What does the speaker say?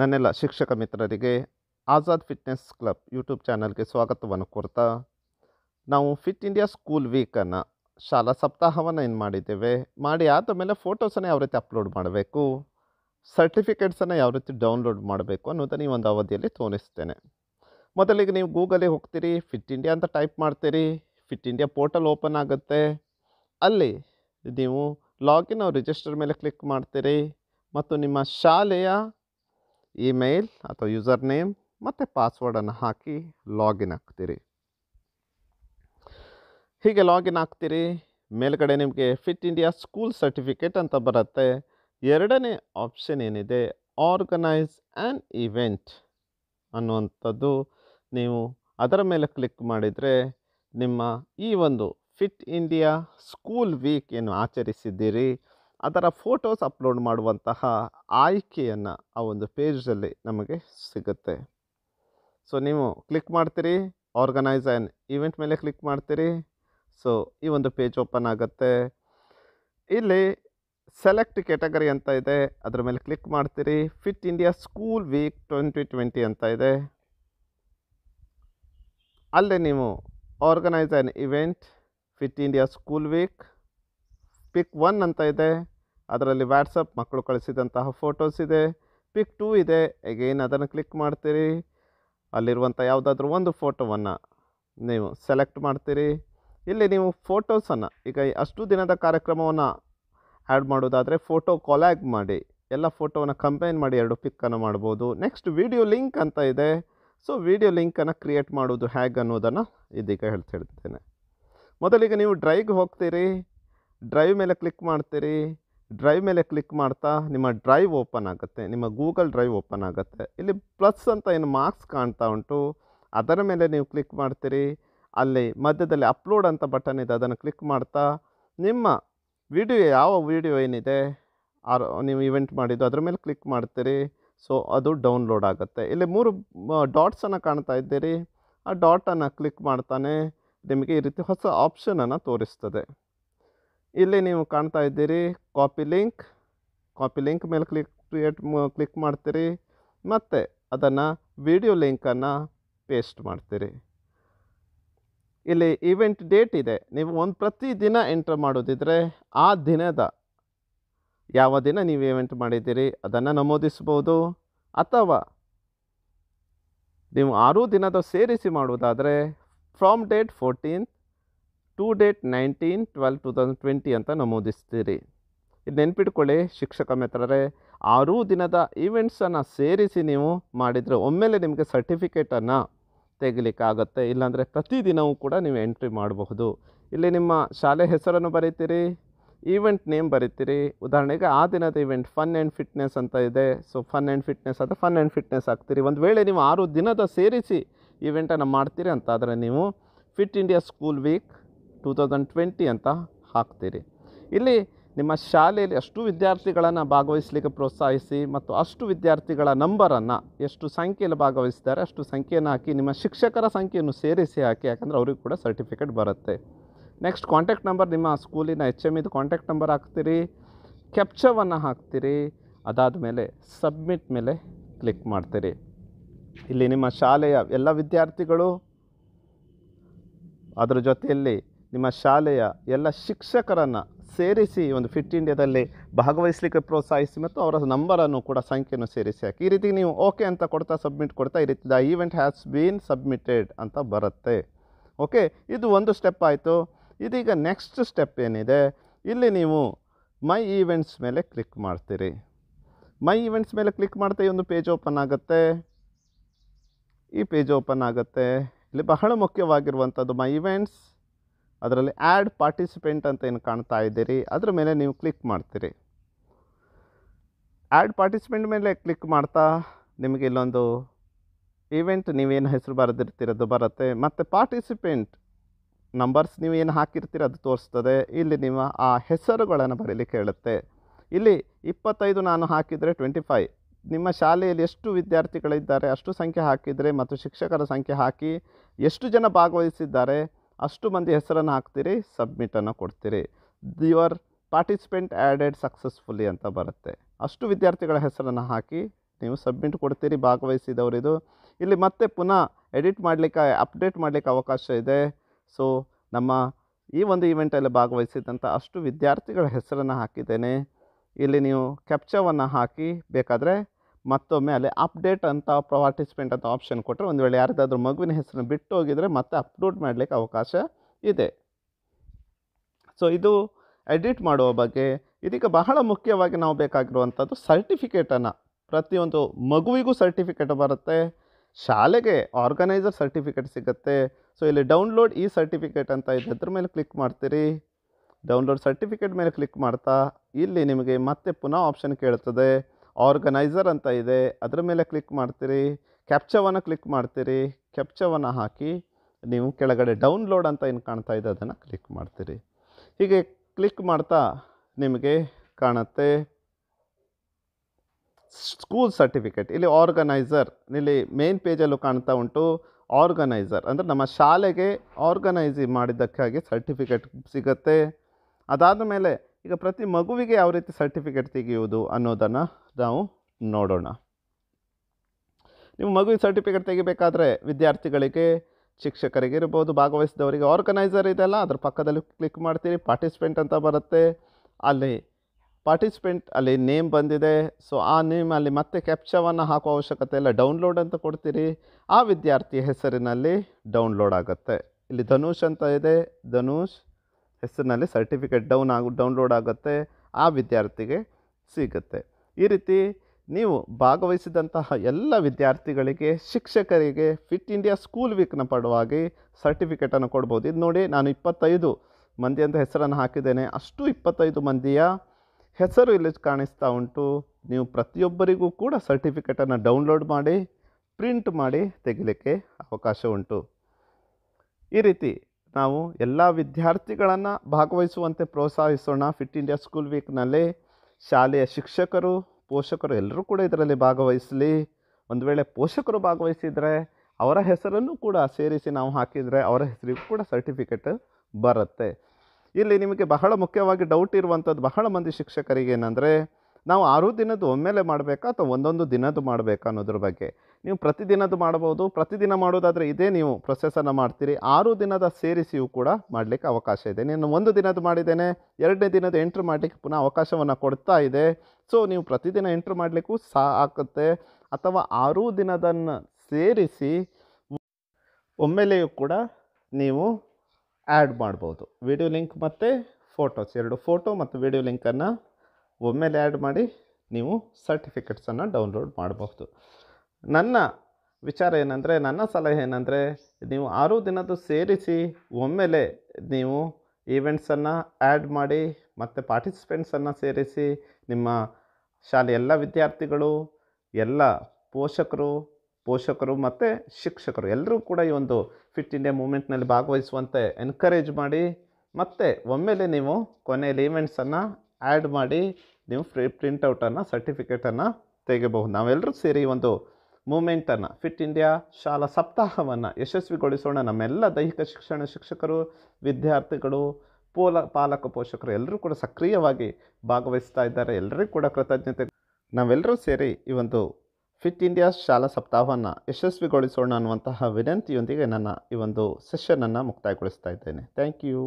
ನನ್ನೆಲ್ಲ ಶಿಕ್ಷಕ ಮಿತ್ರರಿಗೆ ಆಜಾದ್ ಫಿಟ್ನೆಸ್ ಕ್ಲಬ್ ಯೂಟ್ಯೂಬ್ ಚಾನಲ್ಗೆ ಸ್ವಾಗತವನ್ನು ಕೊರತಾ ನಾವು ಫಿಟ್ ಇಂಡಿಯಾ ಸ್ಕೂಲ್ ವೀಕನ್ನು ಶಾಲಾ ಸಪ್ತಾಹವನ್ನು ಏನು ಮಾಡಿದ್ದೇವೆ ಮಾಡಿ ಆದ ಮೇಲೆ ಫೋಟೋಸನ್ನು ಯಾವ ರೀತಿ ಅಪ್ಲೋಡ್ ಮಾಡಬೇಕು ಸರ್ಟಿಫಿಕೇಟ್ಸನ್ನು ಯಾವ ರೀತಿ ಡೌನ್ಲೋಡ್ ಮಾಡಬೇಕು ಅನ್ನೋದನ್ನು ಈ ಒಂದು ಅವಧಿಯಲ್ಲಿ ತೋರಿಸ್ತೇನೆ ಮೊದಲಿಗೆ ನೀವು ಗೂಗಲಿಗೆ ಹೋಗ್ತೀರಿ ಫಿಟ್ ಇಂಡಿಯಾ ಅಂತ ಟೈಪ್ ಮಾಡ್ತೀರಿ ಫಿಟ್ ಇಂಡಿಯಾ ಪೋರ್ಟಲ್ ಓಪನ್ ಆಗುತ್ತೆ ಅಲ್ಲಿ ನೀವು ಲಾಗಿನ್ ರಿಜಿಸ್ಟರ್ ಮೇಲೆ ಕ್ಲಿಕ್ ಮಾಡ್ತೀರಿ ಮತ್ತು ನಿಮ್ಮ ಶಾಲೆಯ ಇಮೇಲ್ ಅಥವಾ ಯೂಸರ್ ನೇಮ್ ಮತ್ತು ಪಾಸ್ವರ್ಡನ್ನು ಹಾಕಿ ಲಾಗಿನ್ ಆಗ್ತೀರಿ ಹೀಗೆ ಲಾಗಿನ್ ಆಗ್ತೀರಿ ಮೇಲ್ಗಡೆ ನಿಮಗೆ ಫಿಟ್ ಇಂಡಿಯಾ ಸ್ಕೂಲ್ ಸರ್ಟಿಫಿಕೇಟ್ ಅಂತ ಬರುತ್ತೆ ಎರಡನೇ ಆಪ್ಷನ್ ಏನಿದೆ ಆರ್ಗನೈಸ್ ಆ್ಯನ್ ಇವೆಂಟ್ ಅನ್ನುವಂಥದ್ದು ನೀವು ಅದರ ಮೇಲೆ ಕ್ಲಿಕ್ ಮಾಡಿದರೆ ನಿಮ್ಮ ಈ ಒಂದು ಫಿಟ್ ಇಂಡಿಯಾ ಸ್ಕೂಲ್ ವೀಕ್ ಏನು ಆಚರಿಸಿದ್ದೀರಿ ಅದರ ಫೋಟೋಸ್ ಅಪ್ಲೋಡ್ ಮಾಡುವಂತಹ ಆಯ್ಕೆಯನ್ನು ಆ ಒಂದು ಪೇಜಲ್ಲಿ ನಮಗೆ ಸಿಗುತ್ತೆ ಸೊ ನೀವು ಕ್ಲಿಕ್ ಮಾಡ್ತೀರಿ ಆರ್ಗನೈಸ್ ಆ್ಯನ್ ಈವೆಂಟ್ ಮೇಲೆ ಕ್ಲಿಕ್ ಮಾಡ್ತೀರಿ ಸೊ ಈ ಒಂದು ಪೇಜ್ ಓಪನ್ ಆಗುತ್ತೆ ಇಲ್ಲಿ ಸೆಲೆಕ್ಟ್ ಕ್ಯಾಟಗರಿ ಅಂತ ಇದೆ ಅದರ ಮೇಲೆ ಕ್ಲಿಕ್ ಮಾಡ್ತೀರಿ fit India school week twenty twenty ಅಂತ ಇದೆ ಅಲ್ಲೇ ನೀವು organise an event fit India school week pic one ಅಂತ ಇದೆ ಅದರಲ್ಲಿ ವ್ಯಾಟ್ಸಪ್ ಮಕ್ಕಳು ಕಳಿಸಿದಂತಹ ಫೋಟೋಸ್ ಇದೆ ಪಿಕ್ ಟೂ ಇದೆ ಅಗೇನ್ ಅದನ್ನು ಕ್ಲಿಕ್ ಮಾಡ್ತೀರಿ ಅಲ್ಲಿರುವಂಥ ಯಾವುದಾದ್ರೂ ಒಂದು ಫೋಟೋವನ್ನು ನೀವು ಸೆಲೆಕ್ಟ್ ಮಾಡ್ತೀರಿ ಇಲ್ಲಿ ನೀವು ಫೋಟೋಸನ್ನು ಈಗ ಅಷ್ಟು ದಿನದ ಕಾರ್ಯಕ್ರಮವನ್ನು ಆ್ಯಡ್ ಮಾಡೋದಾದರೆ ಫೋಟೋ ಕೊಲ್ಯಾಗ್ ಮಾಡಿ ಎಲ್ಲ ಫೋಟೋವನ್ನು ಕಂಬೈನ್ ಮಾಡಿ ಎರಡು ಪಿಕ್ಕನ್ನು ಮಾಡ್ಬೋದು ನೆಕ್ಸ್ಟ್ ವಿಡಿಯೋ ಲಿಂಕ್ ಅಂತ ಇದೆ ಸೊ ವಿಡಿಯೋ ಲಿಂಕನ್ನು ಕ್ರಿಯೇಟ್ ಮಾಡೋದು ಹೇಗೆ ಅನ್ನೋದನ್ನು ಇದೀಗ ಹೇಳ್ತಿರ್ತೇನೆ ಮೊದಲಿಗೆ ನೀವು ಡ್ರೈಗೆ ಹೋಗ್ತೀರಿ ಡ್ರೈವ್ ಮೇಲೆ ಕ್ಲಿಕ್ ಮಾಡ್ತೀರಿ ಡ್ರೈವ್ ಮೇಲೆ ಕ್ಲಿಕ್ ಮಾಡ್ತಾ ನಿಮ್ಮ ಡ್ರೈವ್ ಓಪನ್ ಆಗುತ್ತೆ ನಿಮ್ಮ ಗೂಗಲ್ ಡ್ರೈವ್ ಓಪನ್ ಆಗುತ್ತೆ ಇಲ್ಲಿ ಪ್ಲಸ್ ಅಂತ ಏನು ಮಾರ್ಕ್ಸ್ ಕಾಣ್ತಾ ಉಂಟು ಅದರ ಮೇಲೆ ನೀವು ಕ್ಲಿಕ್ ಮಾಡ್ತೀರಿ ಅಲ್ಲಿ ಮಧ್ಯದಲ್ಲಿ ಅಪ್ಲೋಡ್ ಅಂತ ಬಟನ್ ಇದೆ ಅದನ್ನು ಕ್ಲಿಕ್ ಮಾಡ್ತಾ ನಿಮ್ಮ ವಿಡಿಯೋ ಯಾವ ವಿಡಿಯೋ ಏನಿದೆ ಆರ್ ನೀವು ಇವೆಂಟ್ ಮಾಡಿದ್ದು ಅದರ ಮೇಲೆ ಕ್ಲಿಕ್ ಮಾಡ್ತೀರಿ ಸೊ ಅದು ಡೌನ್ಲೋಡ್ ಆಗುತ್ತೆ ಇಲ್ಲಿ ಮೂರು ಡಾಟ್ಸನ್ನು ಕಾಣ್ತಾ ಇದ್ದೀರಿ ಆ ಡಾಟನ್ನು ಕ್ಲಿಕ್ ಮಾಡ್ತಾನೆ ನಿಮಗೆ ಈ ರೀತಿ ಹೊಸ ಆಪ್ಷನನ್ನು ತೋರಿಸ್ತದೆ ಇಲ್ಲಿ ನೀವು ಕಾಣ್ತಾ ಇದ್ದೀರಿ ಕಾಪಿ ಲಿಂಕ್ ಕಾಪಿ ಲಿಂಕ್ ಮೇಲೆ ಕ್ಲಿಕ್ ಕ್ರಿಯೇಟ್ ಕ್ಲಿಕ್ ಮಾಡ್ತೀರಿ ಮತ್ತು ಅದನ್ನು ವಿಡಿಯೋ ಲಿಂಕನ್ನು ಪೇಸ್ಟ್ ಮಾಡ್ತೀರಿ ಇಲ್ಲಿ ಈವೆಂಟ್ ಡೇಟ್ ಇದೆ ನೀವು ಒಂದು ದಿನ ಎಂಟ್ರ್ ಮಾಡೋದಿದ್ರೆ ಆ ದಿನದ ಯಾವ ದಿನ ನೀವು ಈವೆಂಟ್ ಮಾಡಿದ್ದೀರಿ ಅದನ್ನು ನಮೂದಿಸ್ಬೋದು ಅಥವಾ ನೀವು ಆರು ದಿನದ ಸೇರಿಸಿ ಮಾಡುವುದಾದರೆ from date fourteenth to date nineteen twelve two thousand twenty ಅಂತ ನಮೂದಿಸ್ತೀರಿ ಇದು ನೆನ್ಪಿಟ್ಕೊಳ್ಳಿ ಶಿಕ್ಷಕ ಮಿತ್ರರೇ ಆರೂ ದಿನದ ಈವೆಂಟ್ಸನ್ನು ಸೇರಿಸಿ ನೀವು ಮಾಡಿದರೆ ಒಮ್ಮೆಲೆ ನಿಮಗೆ ಸರ್ಟಿಫಿಕೇಟನ್ನು ತೆಗಿಲಿಕ್ಕಾಗತ್ತೆ ಇಲ್ಲಾಂದರೆ ಪ್ರತಿದಿನವೂ ಕೂಡ ನೀವು ಎಂಟ್ರಿ ಮಾಡಬಹುದು ಇಲ್ಲಿ ನಿಮ್ಮ ಶಾಲೆ ಹೆಸರನ್ನು ಬರೀತೀರಿ ಈವೆಂಟ್ ನೇಮ್ ಬರೀತೀರಿ ಉದಾಹರಣೆಗೆ ಆ ದಿನದ ಈವೆಂಟ್ ಫನ್ ಆ್ಯಂಡ್ ಫಿಟ್ನೆಸ್ ಅಂತ ಇದೆ ಸೊ ಫನ್ ಆ್ಯಂಡ್ ಫಿಟ್ನೆಸ್ ಆದರೆ ಫನ್ ಆ್ಯಂಡ್ ಫಿಟ್ನೆಸ್ ಆಗ್ತೀರಿ ಒಂದು ವೇಳೆ ನೀವು ಆರು ದಿನದ ಸೇರಿಸಿ ಈವೆಂಟನ್ನು ಮಾಡ್ತೀರಿ ಅಂತಾದರೆ ನೀವು fit India school week two thousand twenty ಅಂತ ಹಾಕ್ತೀರಿ ಇಲ್ಲಿ ನಿಮ್ಮ ಶಾಲೆಯಲ್ಲಿ ಅಷ್ಟು ವಿದ್ಯಾರ್ಥಿಗಳನ್ನು ಭಾಗವಹಿಸಲಿಕ್ಕೆ ಪ್ರೋತ್ಸಾಹಿಸಿ ಮತ್ತು ಅಷ್ಟು ವಿದ್ಯಾರ್ಥಿಗಳ ನಂಬರನ್ನು ಎಷ್ಟು ಸಂಖ್ಯೆಯಲ್ಲಿ ಭಾಗವಹಿಸ್ತಾರೆ ಅಷ್ಟು ಸಂಖ್ಯೆಯನ್ನು ಹಾಕಿ ನಿಮ್ಮ ಶಿಕ್ಷಕರ ಸಂಖ್ಯೆಯನ್ನು ಸೇರಿಸಿ ಹಾಕಿ ಯಾಕಂದರೆ ಅವ್ರಿಗೆ ಕೂಡ ಸರ್ಟಿಫಿಕೇಟ್ ಬರುತ್ತೆ ನೆಕ್ಸ್ಟ್ ಕಾಂಟ್ಯಾಕ್ಟ್ ನಂಬರ್ ನಿಮ್ಮ ಸ್ಕೂಲಿನ ಎಚ್ ಎಮ್ ಇದು ಕಾಂಟ್ಯಾಕ್ಟ್ ನಂಬರ್ ಹಾಕ್ತೀರಿ ಕೆಪ್ಚವನ್ನು ಹಾಕ್ತೀರಿ ಅದಾದ ಮೇಲೆ ಸಬ್ಮಿಟ್ ಮೇಲೆ ಕ್ಲಿಕ್ ಮಾಡ್ತೀರಿ ಇಲ್ಲಿ ನಿಮ್ಮ ಶಾಲೆಯ ಎಲ್ಲ ವಿದ್ಯಾರ್ಥಿಗಳು ಅದರ ಜೊತೆಯಲ್ಲಿ ನಿಮ್ಮ ಶಾಲೆಯ ಎಲ್ಲ ಶಿಕ್ಷಕರನ್ನು ಸೇರಿಸಿ ಒಂದು ಫಿಟ್ ಇಂಡಿಯಾದಲ್ಲಿ ಭಾಗವಹಿಸಲಿಕ್ಕೆ ಪ್ರೋತ್ಸಾಹಿಸಿ ಮತ್ತು ಅವರ ನಂಬರನ್ನು ಕೂಡ ಸಂಖ್ಯೆಯನ್ನು ಸೇರಿಸಿ ಹಾಕಿ ಈ ರೀತಿ ನೀವು ಓಕೆ ಅಂತ ಕೊಡ್ತಾ ಸಬ್ಮಿಟ್ ಕೊಡ್ತಾ ಈ ರೀತಿ the event has been submitted ಅಂತ ಬರುತ್ತೆ ಓಕೆ ಇದು ಒಂದು ಸ್ಟೆಪ್ ಆಯಿತು ಇದೀಗ ನೆಕ್ಸ್ಟ್ ಸ್ಟೆಪ್ ಏನಿದೆ ಇಲ್ಲಿ ನೀವು ಮೈ ಈವೆಂಟ್ಸ್ ಮೇಲೆ ಕ್ಲಿಕ್ ಮಾಡ್ತೀರಿ ಮೈ ಈವೆಂಟ್ಸ್ ಮೇಲೆ ಕ್ಲಿಕ್ ಮಾಡ್ತಾ ಈ ಒಂದು ಪೇಜ್ ಓಪನ್ ಆಗುತ್ತೆ ಈ ಪೇಜ್ ಓಪನ್ ಆಗುತ್ತೆ ಇಲ್ಲಿ ಬಹಳ ಮುಖ್ಯವಾಗಿರುವಂಥದ್ದು ಮೈ ಈವೆಂಟ್ಸ್ ಅದರಲ್ಲಿ ಆ್ಯಡ್ ಪಾರ್ಟಿಸಿಪೆಂಟ್ ಅಂತ ಏನು ಕಾಣ್ತಾ ಇದ್ದೀರಿ ಅದರ ಮೇಲೆ ನೀವು ಕ್ಲಿಕ್ ಮಾಡ್ತೀರಿ ಆ್ಯಡ್ ಪಾರ್ಟಿಸಿಪೆಂಟ್ ಮೇಲೆ ಕ್ಲಿಕ್ ಮಾಡ್ತಾ ನಿಮಗೆ ಇಲ್ಲೊಂದು ಈವೆಂಟ್ ನೀವೇನು ಹೆಸರು ಬರೆದಿರ್ತಿರೋದು ಬರುತ್ತೆ ಮತ್ತು ಪಾರ್ಟಿಸಿಪೆಂಟ್ ನಂಬರ್ಸ್ ನೀವೇನು ಹಾಕಿರ್ತೀರ ಅದು ತೋರಿಸ್ತದೆ ಇಲ್ಲಿ ನಿಮ್ಮ ಆ ಹೆಸರುಗಳನ್ನು ಬರೀಲಿಕ್ಕೆ ಹೇಳುತ್ತೆ ಇಲ್ಲಿ ಇಪ್ಪತ್ತೈದು ನಾನು ಹಾಕಿದರೆ ಟ್ವೆಂಟಿ ಫೈವ್ ನಿಮ್ಮ ಶಾಲೆಯಲ್ಲಿ ಎಷ್ಟು ವಿದ್ಯಾರ್ಥಿಗಳಿದ್ದಾರೆ ಅಷ್ಟು ಸಂಖ್ಯೆ ಹಾಕಿದರೆ ಮತ್ತು ಶಿಕ್ಷಕರ ಸಂಖ್ಯೆ ಹಾಕಿ ಎಷ್ಟು ಜನ ಭಾಗವಹಿಸಿದ್ದಾರೆ ಅಷ್ಟು ಮಂದಿ ಹೆಸರನ್ನು ಹಾಕ್ತೀರಿ ಸಬ್ಮಿಟನ್ನು ಕೊಡ್ತೀರಿ ಯುವರ್ ಪಾರ್ಟಿಸಿಪೆಂಟ್ ಆ್ಯಡೆಡ್ ಸಕ್ಸಸ್ಫುಲ್ಲಿ ಅಂತ ಬರುತ್ತೆ ಅಷ್ಟು ವಿದ್ಯಾರ್ಥಿಗಳ ಹೆಸರನ್ನು ಹಾಕಿ ನೀವು ಸಬ್ಮಿಟ್ ಕೊಡ್ತೀರಿ ಇದು ಇಲ್ಲಿ ಮತ್ತೆ ಪುನಃ ಎಡಿಟ್ ಮಾಡಲಿಕ್ಕೆ ಅಪ್ಡೇಟ್ ಮಾಡಲಿಕ್ಕೆ ಅವಕಾಶ ಇದೆ ಸೊ ನಮ್ಮ ಈ ಒಂದು ಈವೆಂಟಲ್ಲಿ ಭಾಗವಹಿಸಿದಂಥ ಅಷ್ಟು ವಿದ್ಯಾರ್ಥಿಗಳ ಹೆಸರನ್ನು ಹಾಕಿದ್ದೇನೆ ಇಲ್ಲಿ ನೀವು ಕ್ಯಾಪ್ಚವನ್ನು ಹಾಕಿ ಬೇಕಾದರೆ ಮತ್ತೊಮ್ಮೆ ಅಲ್ಲಿ ಅಪ್ಡೇಟ್ ಅಂತ ಪಾರ್ಟಿಸಿಪೆಂಟ್ ಅಂತ ಆಪ್ಷನ್ ಕೊಟ್ಟರೆ ಒಂದು ವೇಳೆ ಯಾರ್ದಾದ್ರೂ ಮಗುವಿನ ಹೆಸರನ್ನು ಬಿಟ್ಟು ಹೋಗಿದರೆ ಮತ್ತೆ ಅಪ್ಲೋಡ್ ಮಾಡಲಿಕ್ಕೆ ಅವಕಾಶ ಇದೆ ಸೊ ಇದು ಎಡಿಟ್ ಮಾಡುವ ಬಗ್ಗೆ ಇದೀಗ ಬಹಳ ಮುಖ್ಯವಾಗಿ ನಾವು ಬೇಕಾಗಿರುವಂಥದ್ದು ಸರ್ಟಿಫಿಕೇಟನ್ನು ಪ್ರತಿಯೊಂದು ಮಗುವಿಗೂ ಸರ್ಟಿಫಿಕೇಟ್ ಬರುತ್ತೆ ಶಾಲೆಗೆ ಆರ್ಗನೈಸರ್ ಸರ್ಟಿಫಿಕೇಟ್ ಸಿಗುತ್ತೆ ಸೊ ಇಲ್ಲಿ ಡೌನ್ಲೋಡ್ ಈ ಸರ್ಟಿಫಿಕೇಟ್ ಅಂತ ಇದೆ ಅದ್ರ ಮೇಲೆ ಕ್ಲಿಕ್ ಮಾಡ್ತೀರಿ ಡೌನ್ಲೋಡ್ ಸರ್ಟಿಫಿಕೇಟ್ ಮೇಲೆ ಕ್ಲಿಕ್ ಮಾಡ್ತಾ ಇಲ್ಲಿ ನಿಮಗೆ ಮತ್ತೆ ಪುನಃ ಆಪ್ಷನ್ ಕೇಳ್ತದೆ ಆರ್ಗನೈಸರ್ ಅಂತ ಇದೆ ಅದರ ಮೇಲೆ ಕ್ಲಿಕ್ ಮಾಡ್ತೀರಿ ಕ್ಯಾಪ್ಚವನ್ನು ಕ್ಲಿಕ್ ಮಾಡ್ತೀರಿ ಕ್ಯಾಪ್ಚವನ್ನು ಹಾಕಿ ನೀವು ಕೆಳಗಡೆ ಡೌನ್ಲೋಡ್ ಅಂತ ಏನು ಕಾಣ್ತಾ ಇದೆ ಅದನ್ನು ಕ್ಲಿಕ್ ಮಾಡ್ತೀರಿ ಹೀಗೆ ಕ್ಲಿಕ್ ಮಾಡ್ತಾ ನಿಮಗೆ ಕಾಣುತ್ತೆ ಸ್ಕೂಲ್ ಸರ್ಟಿಫಿಕೇಟ್ ಇಲ್ಲಿ ಆರ್ಗನೈಸರ್ ಇಲ್ಲಿ ಮೇನ್ ಪೇಜಲ್ಲೂ ಕಾಣ್ತಾ ಉಂಟು ಆರ್ಗನೈಸರ್ ಅಂದರೆ ನಮ್ಮ ಶಾಲೆಗೆ ಆರ್ಗನೈಸಿ ಮಾಡಿದ್ದಕ್ಕಾಗಿ ಸರ್ಟಿಫಿಕೇಟ್ ಸಿಗುತ್ತೆ ಅದಾದ ಮೇಲೆ ಈಗ ಪ್ರತಿ ಮಗುವಿಗೆ ಯಾವ ರೀತಿ ಸರ್ಟಿಫಿಕೇಟ್ ತೆಗೆಯುವುದು ಅನ್ನೋದನ್ನು ನಾವು ನೋಡೋಣ ನಿಮ್ಮ ಮಗುವಿಗೆ ಸರ್ಟಿಫಿಕೇಟ್ ತೆಗಿಬೇಕಾದ್ರೆ ವಿದ್ಯಾರ್ಥಿಗಳಿಗೆ ಶಿಕ್ಷಕರಿಗೆ ಇರ್ಬೋದು ಭಾಗವಹಿಸಿದವರಿಗೆ ಆರ್ಗನೈಸರ್ ಇದೆಲ್ಲ ಅದ್ರ ಪಕ್ಕದಲ್ಲಿ ಕ್ಲಿಕ್ ಮಾಡ್ತೀರಿ ಪಾರ್ಟಿಸಿಪೆಂಟ್ ಅಂತ ಬರುತ್ತೆ ಅಲ್ಲಿ ಪಾರ್ಟಿಸಿಪೆಂಟ್ ಅಲ್ಲಿ ನೇಮ್ ಬಂದಿದೆ ಸೊ ಆ ನೇಮ್ ಅಲ್ಲಿ ಮತ್ತೆ ಕ್ಯಾಪ್ಚವನ್ನು ಹಾಕೋ ಅವಶ್ಯಕತೆ ಇಲ್ಲ ಡೌನ್ಲೋಡ್ ಅಂತ ಕೊಡ್ತೀರಿ ಆ ವಿದ್ಯಾರ್ಥಿ ಹೆಸರಿನಲ್ಲಿ ಡೌನ್ಲೋಡ್ ಆಗುತ್ತೆ ಇಲ್ಲಿ ಧನುಷ್ ಅಂತ ಇದೆ ಧನುಷ್ ಹೆಸರಿನಲ್ಲಿ ಸರ್ಟಿಫಿಕೇಟ್ ಡೌನ್ ಆಗು ಡೌನ್ಲೋಡ್ ಆಗುತ್ತೆ ಆ ವಿದ್ಯಾರ್ಥಿಗೆ ಸಿಗುತ್ತೆ ಈ ರೀತಿ ನೀವು ಭಾಗವಹಿಸಿದಂತಹ ಎಲ್ಲ ವಿದ್ಯಾರ್ಥಿಗಳಿಗೆ ಶಿಕ್ಷಕರಿಗೆ ಫಿಟ್ ಇಂಡಿಯಾ ಸ್ಕೂಲ್ ವೀಕ್ನ ಪಡುವಾಗಿ ಸರ್ಟಿಫಿಕೇಟನ್ನು ಕೊಡ್ಬೋದು ಇದು ನೋಡಿ ನಾನು ಇಪ್ಪತ್ತೈದು ಮಂದಿ ಅಂತ ಹೆಸರನ್ನು ಹಾಕಿದ್ದೇನೆ ಅಷ್ಟು ಇಪ್ಪತ್ತೈದು ಮಂದಿಯ ಹೆಸರು ಇಲ್ಲಿ ಕಾಣಿಸ್ತಾ ಉಂಟು ನೀವು ಪ್ರತಿಯೊಬ್ಬರಿಗೂ ಕೂಡ ಸರ್ಟಿಫಿಕೇಟನ್ನು ಡೌನ್ಲೋಡ್ ಮಾಡಿ ಪ್ರಿಂಟ್ ಮಾಡಿ ತೆಗಿಲಿಕ್ಕೆ ಅವಕಾಶ ಉಂಟು ಈ ರೀತಿ ನಾವು ಎಲ್ಲ ವಿದ್ಯಾರ್ಥಿಗಳನ್ನು ಭಾಗವಹಿಸುವಂತೆ ಪ್ರೋತ್ಸಾಹಿಸೋಣ ಫಿಟ್ ಇಂಡಿಯಾ ಸ್ಕೂಲ್ ವೀಕ್ನಲ್ಲಿ ಶಾಲೆಯ ಶಿಕ್ಷಕರು ಪೋಷಕರು ಎಲ್ಲರೂ ಕೂಡ ಇದರಲ್ಲಿ ಭಾಗವಹಿಸಲಿ ಒಂದು ವೇಳೆ ಪೋಷಕರು ಭಾಗವಹಿಸಿದರೆ ಅವರ ಹೆಸರನ್ನು ಕೂಡ ಸೇರಿಸಿ ನಾವು ಹಾಕಿದರೆ ಅವರ ಹೆಸರಿಗೂ ಕೂಡ ಸರ್ಟಿಫಿಕೇಟ್ ಬರುತ್ತೆ ಇಲ್ಲಿ ನಿಮಗೆ ಬಹಳ ಮುಖ್ಯವಾಗಿ ಡೌಟ್ ಇರುವಂಥದ್ದು ಬಹಳ ಮಂದಿ ಶಿಕ್ಷಕರಿಗೆ ಏನಂದರೆ ನಾವು ಆರು ದಿನದ್ದು ಒಮ್ಮೆಲೆ ಮಾಡಬೇಕಾ ಅಥವಾ ಒಂದೊಂದು ದಿನದ್ದು ಮಾಡಬೇಕಾ ಅನ್ನೋದ್ರ ಬಗ್ಗೆ ನೀವು ಪ್ರತಿದಿನದ್ದು ಮಾಡ್ಬೋದು ಪ್ರತಿದಿನ ಮಾಡೋದಾದರೆ ಇದೇ ನೀವು ಪ್ರೊಸೆಸನ್ನು ಮಾಡ್ತೀರಿ ಆರು ದಿನದ ಸೇರಿಸಿಯೂ ಕೂಡ ಮಾಡಲಿಕ್ಕೆ ಅವಕಾಶ ಇದೆ ನೀನು ಒಂದು ದಿನದ್ದು ಮಾಡಿದ್ದೇನೆ ಎರಡನೇ ದಿನದ ಎಂಟ್ರ್ ಮಾಡಲಿಕ್ಕೆ ಪುನಃ ಅವಕಾಶವನ್ನು ಕೊಡ್ತಾ ಇದೆ ಸೊ ನೀವು ಪ್ರತಿದಿನ ಎಂಟ್ರ್ ಮಾಡಲಿಕ್ಕೂ ಸಹ ಆಗುತ್ತೆ ಅಥವಾ ಆರು ದಿನದನ್ನು ಸೇರಿಸಿ ಒಮ್ಮೆಲೆಯೂ ಕೂಡ ನೀವು ಆ್ಯಡ್ ಮಾಡ್ಬೋದು ವಿಡಿಯೋ ಲಿಂಕ್ ಮತ್ತು ಫೋಟೋಸ್ ಎರಡು ಫೋಟೋ ಮತ್ತು ವಿಡಿಯೋ ಲಿಂಕನ್ನು ಒಮ್ಮೆಲೆ ಆ್ಯಡ್ ಮಾಡಿ ನೀವು ಸರ್ಟಿಫಿಕೇಟ್ಸನ್ನು ಡೌನ್ಲೋಡ್ ಮಾಡಬಹುದು ನನ್ನ ವಿಚಾರ ಏನಂದರೆ ನನ್ನ ಸಲಹೆ ಏನಂದರೆ ನೀವು ಆರು ದಿನದ್ದು ಸೇರಿಸಿ ಒಮ್ಮೆಲೆ ನೀವು ಈವೆಂಟ್ಸನ್ನು ಆ್ಯಡ್ ಮಾಡಿ ಮತ್ತು ಪಾರ್ಟಿಸಿಪೆಂಟ್ಸನ್ನು ಸೇರಿಸಿ ನಿಮ್ಮ ಶಾಲೆ ಎಲ್ಲ ವಿದ್ಯಾರ್ಥಿಗಳು ಎಲ್ಲ ಪೋಷಕರು ಪೋಷಕರು ಮತ್ತು ಶಿಕ್ಷಕರು ಎಲ್ಲರೂ ಕೂಡ ಈ ಒಂದು ಫಿಟ್ ಇಂಡಿಯಾ ಮೂಮೆಂಟ್ನಲ್ಲಿ ಭಾಗವಹಿಸುವಂತೆ ಎನ್ಕರೇಜ್ ಮಾಡಿ ಮತ್ತು ಒಮ್ಮೆಲೆ ನೀವು ಕೊನೆಯಲ್ಲಿ ಈವೆಂಟ್ಸನ್ನು ಆ್ಯಡ್ ಮಾಡಿ ನೀವು ಫ್ರೀ ಪ್ರಿಂಟೌಟನ್ನು ಸರ್ಟಿಫಿಕೇಟನ್ನು ತೆಗೆಯಬಹುದು ನಾವೆಲ್ಲರೂ ಸೇರಿ ಒಂದು ಮೂಮೆಂಟನ್ನು ಫಿಟ್ ಇಂಡಿಯಾ ಶಾಲಾ ಸಪ್ತಾಹವನ್ನು ಯಶಸ್ವಿಗೊಳಿಸೋಣ ನಮ್ಮೆಲ್ಲ ದೈಹಿಕ ಶಿಕ್ಷಣ ಶಿಕ್ಷಕರು ವಿದ್ಯಾರ್ಥಿಗಳು ಪೋಲ ಪಾಲಕ ಪೋಷಕರು ಎಲ್ಲರೂ ಕೂಡ ಸಕ್ರಿಯವಾಗಿ ಭಾಗವಹಿಸ್ತಾ ಇದ್ದಾರೆ ಎಲ್ಲರಿಗೂ ಕೂಡ ಕೃತಜ್ಞತೆ ನಾವೆಲ್ಲರೂ ಸೇರಿ ಈ ಒಂದು ಫಿಟ್ ಇಂಡಿಯಾ ಶಾಲಾ ಸಪ್ತಾಹವನ್ನು ಯಶಸ್ವಿಗೊಳಿಸೋಣ ಅನ್ನುವಂತಹ ವಿನಂತಿಯೊಂದಿಗೆ ನನ್ನ ಈ ಒಂದು ಸೆಷನನ್ನು ಮುಕ್ತಾಯಗೊಳಿಸ್ತಾ ಇದ್ದೇನೆ ಥ್ಯಾಂಕ್ ಯು